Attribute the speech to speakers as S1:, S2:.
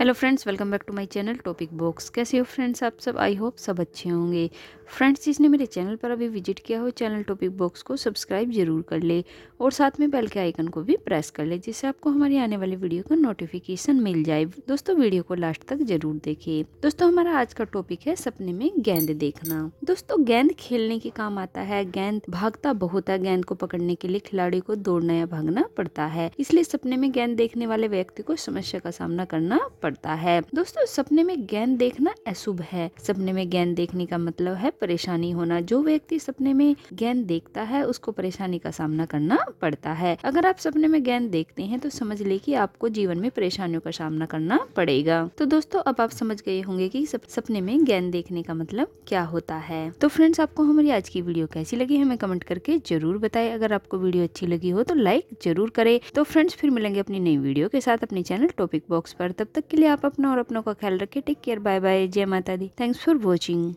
S1: hello friends welcome back to my channel topic box कैसे हो friends आप सब आई होप सब अच्छे होंगे फ्रेंड्स जिसने मेरे चैनल पर अभी विजिट किया हो चैनल टॉपिक बॉक्स को सब्सक्राइब जरूर कर ले और साथ में बेल के आइकन को भी प्रेस कर ले जिससे आपको हमारी आने वाली वीडियो का नोटिफिकेशन मिल जाए दोस्तों वीडियो को लास्ट तक जरूर देखे दोस्तों हमारा आज का टॉपिक है सपने में गेंद देखना दोस्तों गेंद खेलने के काम आता है गेंद भागता बहुत है गेंद को पकड़ने के लिए खिलाड़ी को दौड़ना या भागना पड़ता है इसलिए सपने में गेंद देखने वाले व्यक्ति को समस्या का सामना करना पड़ता पड़ता है दोस्तों सपने में ज्ञान देखना अशुभ है सपने में ज्ञान देखने का मतलब है परेशानी होना जो व्यक्ति सपने में ज्ञान देखता है उसको परेशानी का सामना करना पड़ता है अगर आप सपने में ज्ञान देखते हैं तो समझ ले कि आपको जीवन में परेशानियों का सामना करना पड़ेगा तो दोस्तों अब आप समझ गए होंगे कि सपने में ज्ञान देखने का मतलब क्या होता है तो फ्रेंड्स आपको हमारी आज की वीडियो कैसी लगी हमें कमेंट करके जरूर बताएं अगर आपको वीडियो अच्छी लगी हो तो लाइक जरूर करें तो फ्रेंड्स फिर मिलेंगे अपनी नई वीडियो के साथ अपने चैनल टॉपिक बॉक्स पर तब तक के लिए आप अपना और अपनों का ख्याल रखें टेक केयर बाय बाय जय माता दी थैंक्स फॉर वॉचिंग